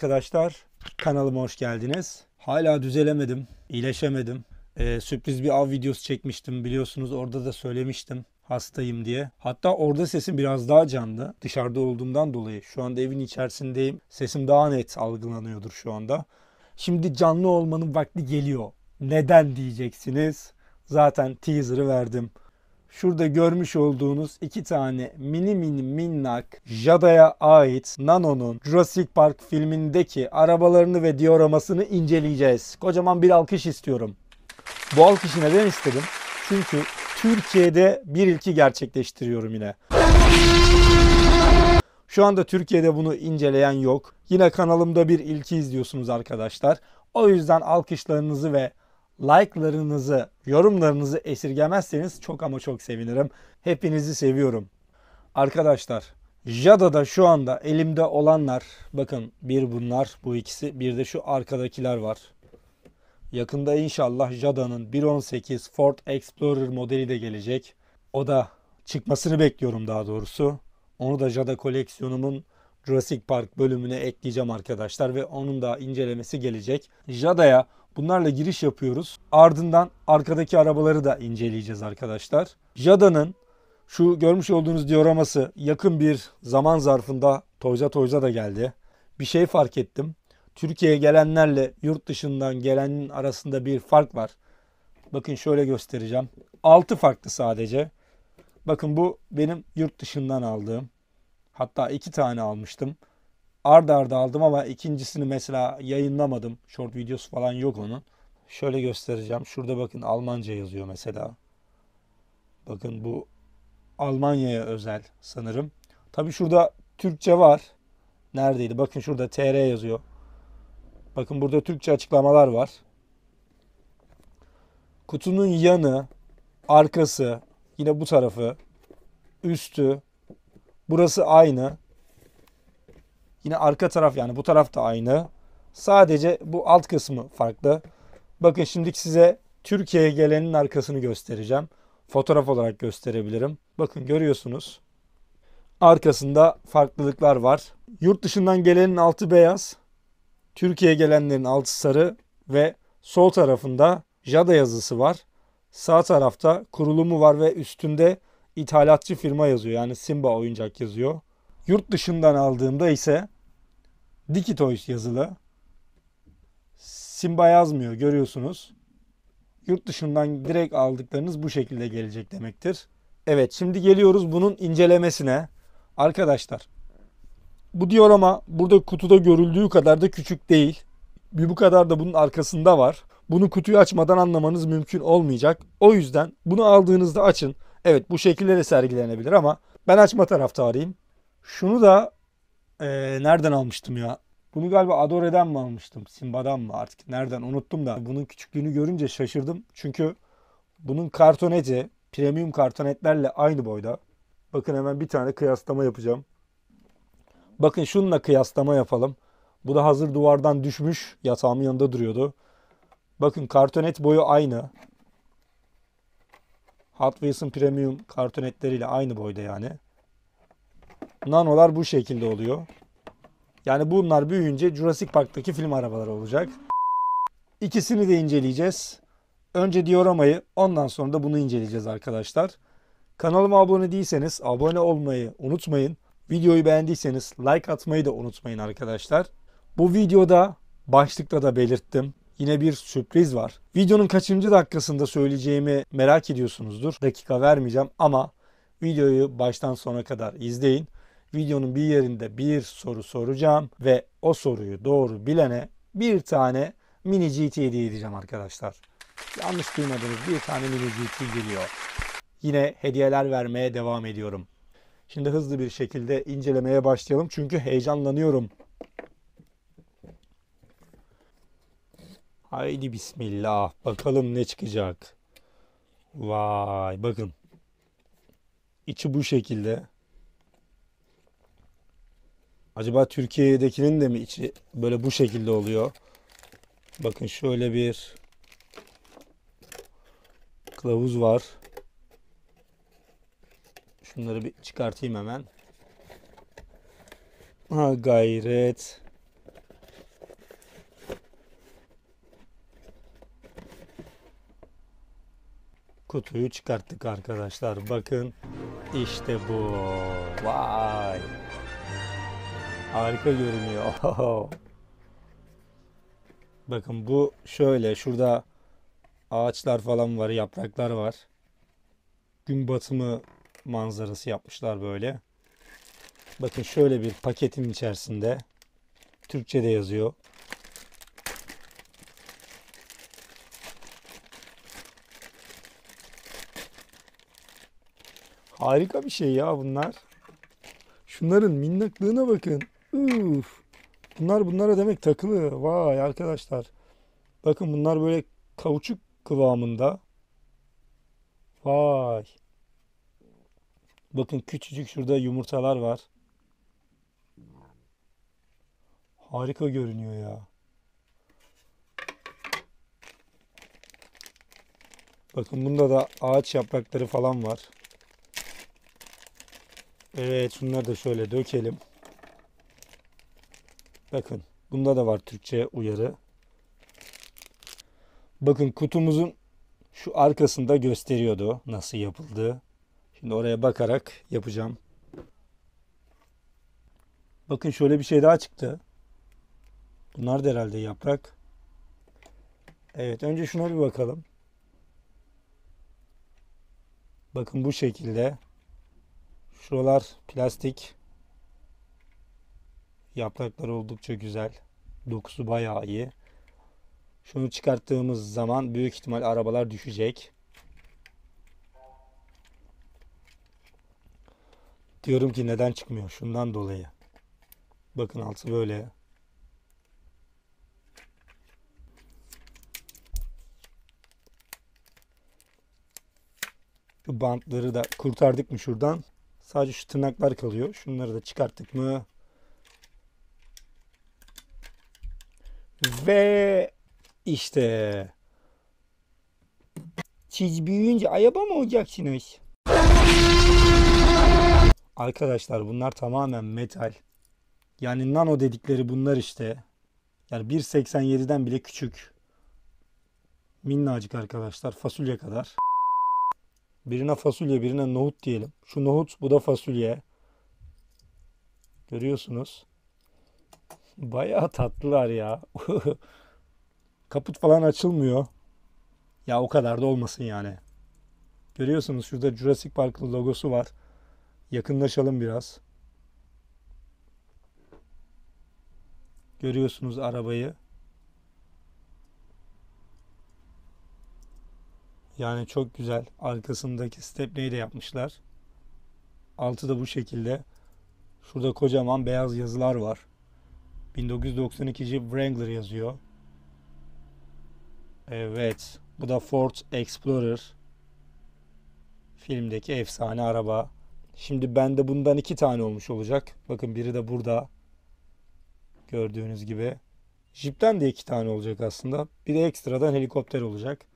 arkadaşlar. Kanalıma hoş geldiniz. Hala düzelemedim, iyileşemedim. Ee, sürpriz bir av videosu çekmiştim biliyorsunuz orada da söylemiştim hastayım diye. Hatta orada sesim biraz daha canlı dışarıda olduğumdan dolayı. Şu anda evin içerisindeyim. Sesim daha net algılanıyordur şu anda. Şimdi canlı olmanın vakti geliyor. Neden diyeceksiniz? Zaten teaser'ı verdim. Şurada görmüş olduğunuz iki tane mini mini minnak Jada'ya ait Nano'nun Jurassic Park filmindeki arabalarını ve dioramasını inceleyeceğiz. Kocaman bir alkış istiyorum. Bu alkışı neden istedim? Çünkü Türkiye'de bir ilki gerçekleştiriyorum yine. Şu anda Türkiye'de bunu inceleyen yok. Yine kanalımda bir ilki izliyorsunuz arkadaşlar. O yüzden alkışlarınızı ve like'larınızı, yorumlarınızı esirgemezseniz çok ama çok sevinirim. Hepinizi seviyorum. Arkadaşlar Jada'da şu anda elimde olanlar bakın bir bunlar bu ikisi bir de şu arkadakiler var. Yakında inşallah Jada'nın 1.18 Ford Explorer modeli de gelecek. O da çıkmasını bekliyorum daha doğrusu. Onu da Jada koleksiyonumun Jurassic Park bölümüne ekleyeceğim arkadaşlar ve onun da incelemesi gelecek. Jada'ya Bunlarla giriş yapıyoruz. Ardından arkadaki arabaları da inceleyeceğiz arkadaşlar. Jada'nın şu görmüş olduğunuz dioraması yakın bir zaman zarfında Toyza Toyza da geldi. Bir şey fark ettim. Türkiye'ye gelenlerle yurt dışından gelenin arasında bir fark var. Bakın şöyle göstereceğim. 6 farklı sadece. Bakın bu benim yurt dışından aldığım. Hatta 2 tane almıştım arda arda aldım ama ikincisini mesela yayınlamadım. Short videosu falan yok onun. Şöyle göstereceğim. Şurada bakın Almanca yazıyor mesela. Bakın bu Almanya'ya özel sanırım. Tabi şurada Türkçe var. Neredeydi? Bakın şurada TR yazıyor. Bakın burada Türkçe açıklamalar var. Kutunun yanı, arkası, yine bu tarafı, üstü, burası aynı. Yine arka taraf yani bu taraf da aynı. Sadece bu alt kısmı farklı. Bakın şimdi size Türkiye'ye gelenin arkasını göstereceğim. Fotoğraf olarak gösterebilirim. Bakın görüyorsunuz. Arkasında farklılıklar var. Yurt dışından gelenin altı beyaz. Türkiye'ye gelenlerin altı sarı ve sol tarafında JADA yazısı var. Sağ tarafta kurulumu var ve üstünde ithalatçı firma yazıyor. Yani Simba oyuncak yazıyor. Yurt dışından aldığımda ise Dikitoys yazılı. Simba yazmıyor görüyorsunuz. Yurt dışından direkt aldıklarınız bu şekilde gelecek demektir. Evet şimdi geliyoruz bunun incelemesine. Arkadaşlar bu diyor ama burada kutuda görüldüğü kadar da küçük değil. Bir bu kadar da bunun arkasında var. Bunu kutuyu açmadan anlamanız mümkün olmayacak. O yüzden bunu aldığınızda açın. Evet bu şekilde de sergilenebilir ama ben açma taraftarıyım. Şunu da e, nereden almıştım ya? Bunu galiba Adore'den mi almıştım? Simba'dan mı artık? Nereden unuttum da. Bunun küçüklüğünü görünce şaşırdım. Çünkü bunun kartoneti premium kartonetlerle aynı boyda. Bakın hemen bir tane kıyaslama yapacağım. Bakın şununla kıyaslama yapalım. Bu da hazır duvardan düşmüş. Yatağımın yanında duruyordu. Bakın kartonet boyu aynı. Hot Wheels'ın premium kartonetleriyle aynı boyda yani. Nanolar bu şekilde oluyor. Yani bunlar büyüyünce Jurassic Park'taki film arabaları olacak. İkisini de inceleyeceğiz. Önce dioramayı ondan sonra da bunu inceleyeceğiz arkadaşlar. Kanalıma abone değilseniz abone olmayı unutmayın. Videoyu beğendiyseniz like atmayı da unutmayın arkadaşlar. Bu videoda başlıkta da belirttim. Yine bir sürpriz var. Videonun kaçıncı dakikasında söyleyeceğimi merak ediyorsunuzdur. Dakika vermeyeceğim ama videoyu baştan sona kadar izleyin videonun bir yerinde bir soru soracağım ve o soruyu doğru bilene bir tane mini GT hediye edeceğim arkadaşlar. Yanlış duymadınız bir tane mini GT geliyor. Yine hediyeler vermeye devam ediyorum. Şimdi hızlı bir şekilde incelemeye başlayalım çünkü heyecanlanıyorum. Haydi bismillah. Bakalım ne çıkacak. Vay bakın. İçi bu şekilde. Acaba Türkiye'dekinin de mi içi böyle bu şekilde oluyor? Bakın şöyle bir kılavuz var. Şunları bir çıkartayım hemen. Ha gayret. Kutuyu çıkarttık arkadaşlar. Bakın işte bu. Vay. Harika görünüyor. Bakın bu şöyle şurada ağaçlar falan var, yapraklar var. Gün batımı manzarası yapmışlar böyle. Bakın şöyle bir paketin içerisinde Türkçe'de yazıyor. Harika bir şey ya bunlar. Şunların minnaklığına bakın. Üf. Bunlar bunlara demek takılı. Vay arkadaşlar. Bakın bunlar böyle kavuçuk kıvamında. Vay. Bakın küçücük şurada yumurtalar var. Harika görünüyor ya. Bakın bunda da ağaç yaprakları falan var. Evet şunları da şöyle dökelim. Bakın bunda da var Türkçe uyarı. Bakın kutumuzun şu arkasında gösteriyordu nasıl yapıldı. Şimdi oraya bakarak yapacağım. Bakın şöyle bir şey daha çıktı. Bunlar da herhalde yaprak. Evet önce şuna bir bakalım. Bakın bu şekilde. Şuralar plastik. Yaprakları oldukça güzel. Dokusu bayağı iyi. Şunu çıkarttığımız zaman büyük ihtimal arabalar düşecek. Diyorum ki neden çıkmıyor? Şundan dolayı. Bakın altı böyle. Şu bantları da kurtardık mı şuradan? Sadece şu tırnaklar kalıyor. Şunları da çıkarttık mı Ve işte siz büyüyünce ayaba mı olacaksınız? Arkadaşlar bunlar tamamen metal. Yani nano dedikleri bunlar işte. Yani 1.87'den bile küçük. Minnacık arkadaşlar fasulye kadar. Birine fasulye birine nohut diyelim. Şu nohut bu da fasulye. Görüyorsunuz. Bayağı tatlılar ya. Kaput falan açılmıyor. Ya o kadar da olmasın yani. Görüyorsunuz şurada Jurassic Park logosu var. Yakınlaşalım biraz. Görüyorsunuz arabayı. Yani çok güzel. Arkasındaki stepneyi de yapmışlar. Altı da bu şekilde. Şurada kocaman beyaz yazılar var. 1992 Wrangler yazıyor. Evet. Bu da Ford Explorer. Filmdeki efsane araba. Şimdi bende bundan iki tane olmuş olacak. Bakın biri de burada. Gördüğünüz gibi. Jeep'ten de iki tane olacak aslında. Bir de ekstradan helikopter olacak.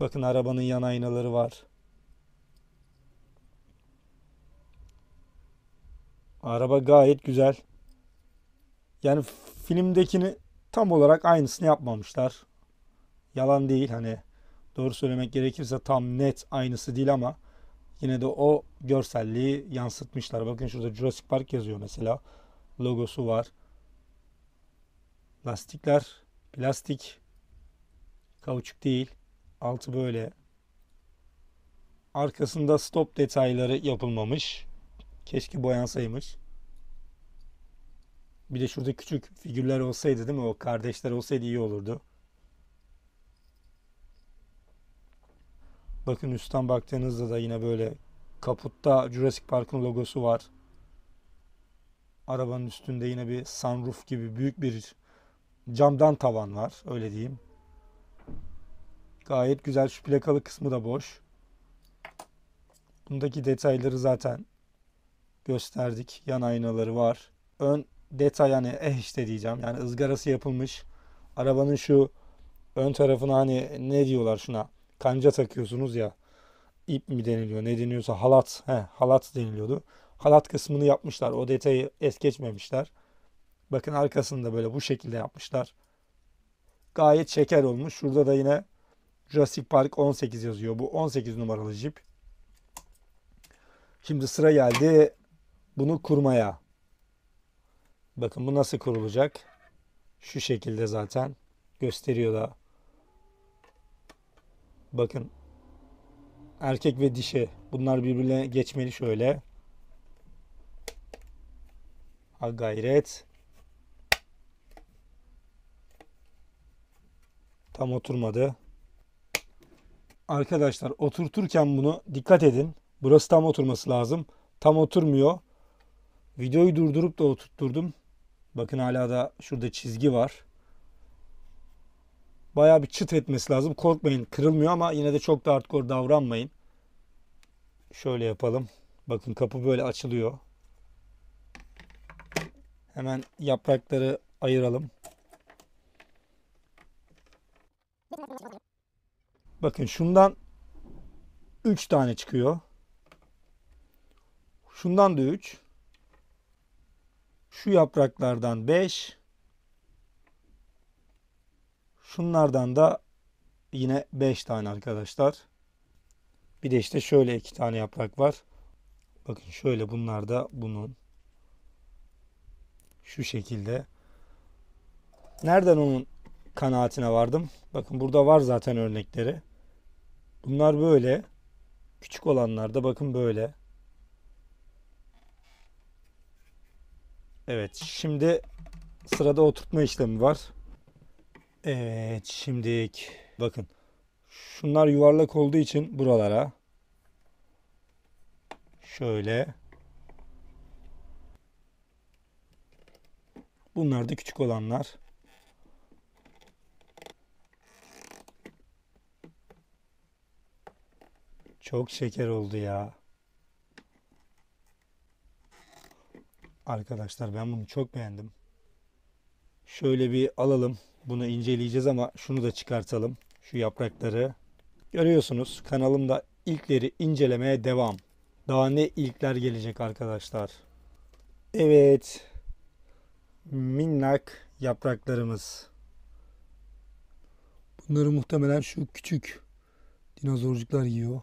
Bakın arabanın yan aynaları var. Araba gayet güzel. Yani filmdekini tam olarak aynısını yapmamışlar. Yalan değil hani doğru söylemek gerekirse tam net aynısı değil ama yine de o görselliği yansıtmışlar. Bakın şurada Jurassic Park yazıyor mesela. Logosu var. Lastikler plastik. Kauçuk değil. Altı böyle. Arkasında stop detayları yapılmamış. Keşke boyansaymış. Bir de şurada küçük figürler olsaydı değil mi? O kardeşler olsaydı iyi olurdu. Bakın üstten baktığınızda da yine böyle kaputta Jurassic Park'ın logosu var. Arabanın üstünde yine bir sunroof gibi büyük bir camdan tavan var. Öyle diyeyim. Gayet güzel. Şu plakalı kısmı da boş. Bundaki detayları zaten gösterdik. Yan aynaları var. Ön detay hani eh işte diyeceğim. Yani ızgarası yapılmış. Arabanın şu ön tarafına hani ne diyorlar şuna? Kanca takıyorsunuz ya. İp mi deniliyor? Ne deniyorsa halat. He, halat deniliyordu. Halat kısmını yapmışlar. O detayı es geçmemişler. Bakın arkasında böyle bu şekilde yapmışlar. Gayet şeker olmuş. Şurada da yine Jurassic Park 18 yazıyor. Bu 18 numaralı jip. Şimdi sıra geldi bunu kurmaya. Bakın bu nasıl kurulacak? Şu şekilde zaten gösteriyor da. Bakın erkek ve dişi bunlar birbirine geçmeli şöyle. Ha gayret. Tam oturmadı. Arkadaşlar oturturken bunu dikkat edin. Burası tam oturması lazım. Tam oturmuyor. Videoyu durdurup da oturtturdum. Bakın hala da şurada çizgi var. Bayağı bir çıt etmesi lazım. Korkmayın kırılmıyor ama yine de çok da hardcore davranmayın. Şöyle yapalım. Bakın kapı böyle açılıyor. Hemen yaprakları ayıralım. Bakın şundan 3 tane çıkıyor. Şundan da 3. Şu yapraklardan 5. Şunlardan da yine 5 tane arkadaşlar. Bir de işte şöyle 2 tane yaprak var. Bakın şöyle bunlar da bunun. Şu şekilde. Nereden onun kanaatine vardım? Bakın burada var zaten örnekleri. Bunlar böyle. Küçük olanlar da bakın böyle. Evet şimdi sırada oturtma işlemi var. Evet şimdi bakın şunlar yuvarlak olduğu için buralara şöyle bunlar da küçük olanlar. Çok şeker oldu ya. Arkadaşlar ben bunu çok beğendim. Şöyle bir alalım. Bunu inceleyeceğiz ama şunu da çıkartalım. Şu yaprakları. Görüyorsunuz kanalımda ilkleri incelemeye devam. Daha ne ilkler gelecek arkadaşlar. Evet. Minnak yapraklarımız. Bunları muhtemelen şu küçük dinozorcuklar yiyor.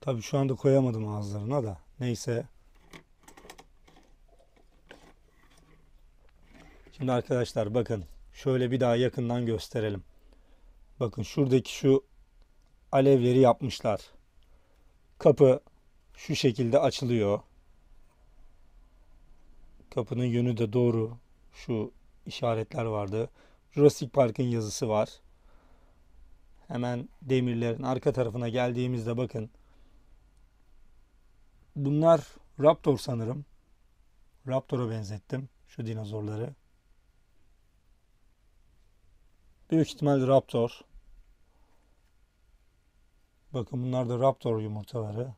Tabi şu anda koyamadım ağızlarına da. Neyse. Şimdi arkadaşlar bakın şöyle bir daha yakından gösterelim. Bakın şuradaki şu alevleri yapmışlar. Kapı şu şekilde açılıyor. Kapının yönü de doğru. Şu işaretler vardı. Jurassic Park'ın yazısı var. Hemen demirlerin arka tarafına geldiğimizde bakın. Bunlar Raptor sanırım. Raptor'a benzettim şu dinozorları. Büyük ihtimal Raptor. Bakın bunlar da Raptor yumurtaları.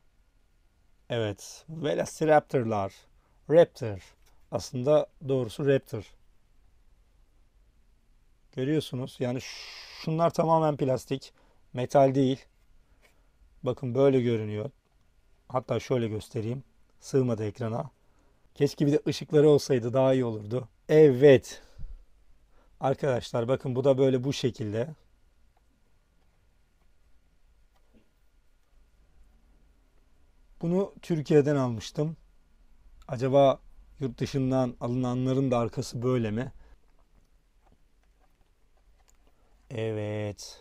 Evet. Velociraptorlar. Raptor. Aslında doğrusu Raptor. Görüyorsunuz. Yani şunlar tamamen plastik. Metal değil. Bakın böyle görünüyor. Hatta şöyle göstereyim. Sığmadı ekrana. Keşke bir de ışıkları olsaydı daha iyi olurdu. Evet. Arkadaşlar bakın bu da böyle bu şekilde. Bunu Türkiye'den almıştım. Acaba yurt dışından alınanların da arkası böyle mi? Evet.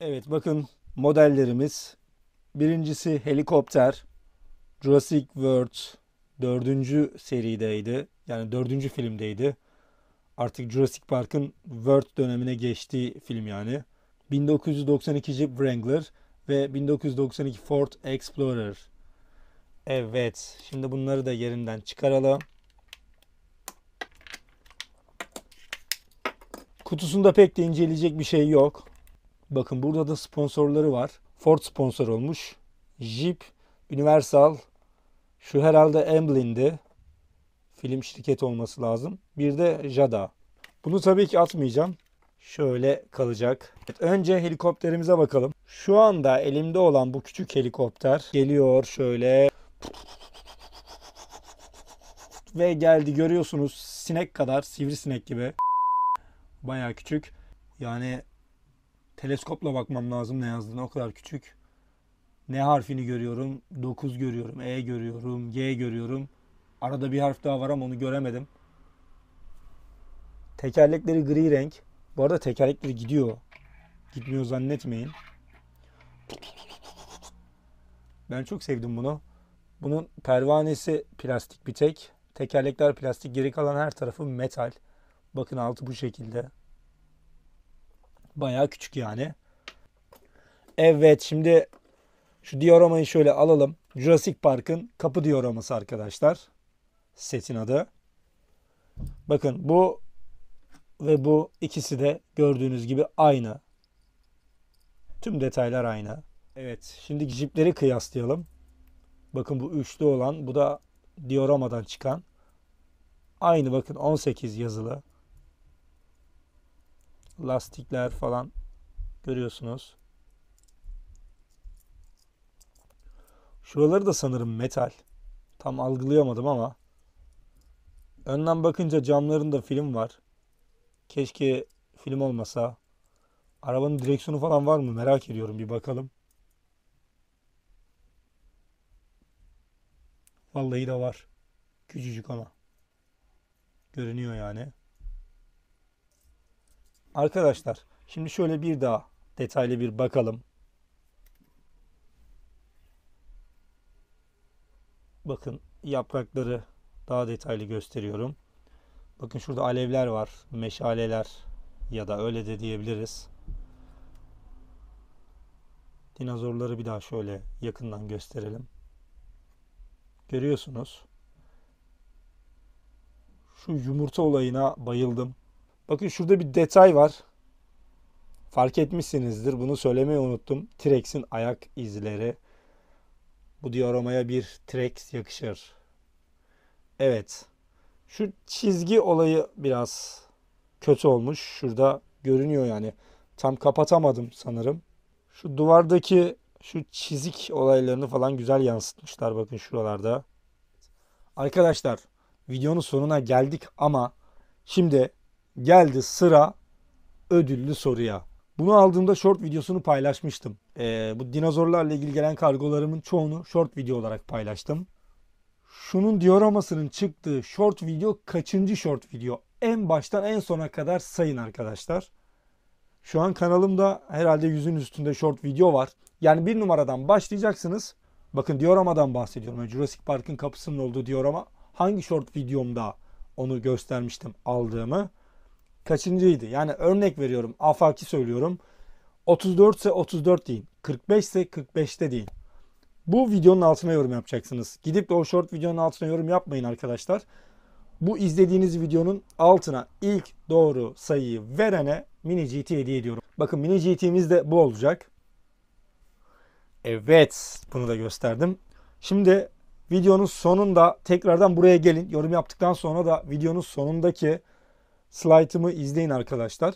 Evet bakın modellerimiz. Birincisi helikopter. Jurassic World dördüncü serideydi. Yani dördüncü filmdeydi. Artık Jurassic Park'ın World dönemine geçtiği film yani. 1992 Jeep Wrangler ve 1992 Ford Explorer. Evet. Şimdi bunları da yerinden çıkaralım. Kutusunda pek de inceleyecek bir şey yok. Bakın burada da sponsorları var. Ford sponsor olmuş. Jeep, Universal, şu herhalde Emblin'di. Film şirket olması lazım. Bir de Jada. Bunu tabii ki atmayacağım. Şöyle kalacak. Evet, önce helikopterimize bakalım. Şu anda elimde olan bu küçük helikopter geliyor şöyle. Ve geldi görüyorsunuz sinek kadar sivrisinek gibi. Baya küçük. Yani teleskopla bakmam lazım ne yazdığını o kadar küçük. N harfini görüyorum. 9 görüyorum. E görüyorum. G görüyorum. Arada bir harf daha var ama onu göremedim. Tekerlekleri gri renk. Bu arada tekerlekleri gidiyor. Gitmiyor zannetmeyin. Ben çok sevdim bunu. Bunun pervanesi plastik bir tek. Tekerlekler plastik. Geri kalan her tarafı metal. Bakın altı bu şekilde. Bayağı küçük yani. Evet şimdi şu dioramayı şöyle alalım. Jurassic Park'ın kapı dioraması arkadaşlar. Setin adı. Bakın bu ve bu ikisi de gördüğünüz gibi aynı. Tüm detaylar aynı. Evet şimdi jipleri kıyaslayalım. Bakın bu üçlü olan bu da dioramadan çıkan. Aynı bakın 18 yazılı. Lastikler falan görüyorsunuz. Şuraları da sanırım metal. Tam algılayamadım ama. Önden bakınca camlarında film var. Keşke film olmasa. Arabanın direksiyonu falan var mı merak ediyorum bir bakalım. Vallahi de var. Küçücük ama. Görünüyor yani. Arkadaşlar şimdi şöyle bir daha detaylı bir bakalım. Bakın yaprakları daha detaylı gösteriyorum. Bakın şurada alevler var, meşaleler ya da öyle de diyebiliriz. Dinozorları bir daha şöyle yakından gösterelim. Görüyorsunuz. Şu yumurta olayına bayıldım. Bakın şurada bir detay var. Fark etmişsinizdir. Bunu söylemeyi unuttum. T-Rex'in ayak izleri bu dioramaya bir Trex yakışır. Evet. Şu çizgi olayı biraz kötü olmuş. Şurada görünüyor yani. Tam kapatamadım sanırım. Şu duvardaki şu çizik olaylarını falan güzel yansıtmışlar bakın şuralarda. Arkadaşlar videonun sonuna geldik ama şimdi geldi sıra ödüllü soruya. Bunu aldığımda short videosunu paylaşmıştım. Ee, bu dinozorlarla ilgili gelen kargolarımın çoğunu short video olarak paylaştım. Şunun dioramasının çıktığı short video kaçıncı short video? En baştan en sona kadar sayın arkadaşlar. Şu an kanalımda herhalde yüzün üstünde short video var. Yani bir numaradan başlayacaksınız. Bakın dioramadan bahsediyorum. Yani Jurassic Park'ın kapısının olduğu diorama. Hangi short videomda onu göstermiştim aldığımı kaçıncıydı? Yani örnek veriyorum afaki söylüyorum. 34 ise 34 deyin. 45 ise 45'te deyin. Bu videonun altına yorum yapacaksınız. Gidip de o short videonun altına yorum yapmayın arkadaşlar. Bu izlediğiniz videonun altına ilk doğru sayıyı verene Mini GT hediye ediyorum. Bakın Mini GT'miz de bu olacak. Evet bunu da gösterdim. Şimdi videonun sonunda tekrardan buraya gelin. Yorum yaptıktan sonra da videonun sonundaki slaytımı izleyin arkadaşlar.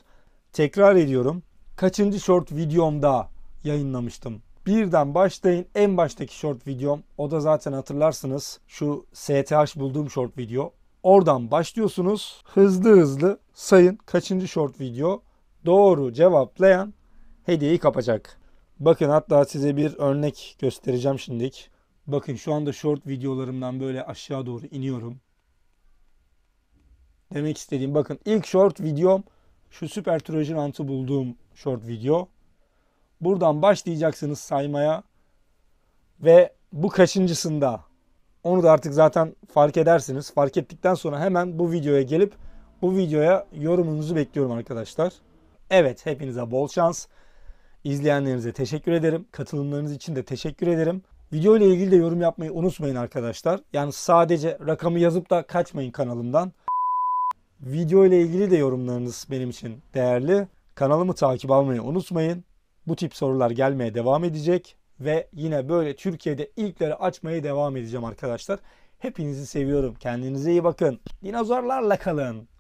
Tekrar ediyorum. Kaçıncı short videomda yayınlamıştım? Birden başlayın. En baştaki short videom. O da zaten hatırlarsınız. Şu STH bulduğum short video. Oradan başlıyorsunuz. Hızlı hızlı sayın kaçıncı short video doğru cevaplayan hediyeyi kapacak. Bakın hatta size bir örnek göstereceğim şimdilik. Bakın şu anda short videolarımdan böyle aşağı doğru iniyorum. Demek istediğim bakın ilk short videom şu süper trojin antı bulduğum short video. Buradan başlayacaksınız saymaya ve bu kaçıncısında onu da artık zaten fark edersiniz. Fark ettikten sonra hemen bu videoya gelip bu videoya yorumunuzu bekliyorum arkadaşlar. Evet hepinize bol şans. İzleyenlerinize teşekkür ederim. Katılımlarınız için de teşekkür ederim. Video ile ilgili de yorum yapmayı unutmayın arkadaşlar. Yani sadece rakamı yazıp da kaçmayın kanalımdan. Video ile ilgili de yorumlarınız benim için değerli. Kanalımı takip almayı unutmayın. Bu tip sorular gelmeye devam edecek ve yine böyle Türkiye'de ilkleri açmaya devam edeceğim arkadaşlar. Hepinizi seviyorum. Kendinize iyi bakın. Dinozorlarla kalın.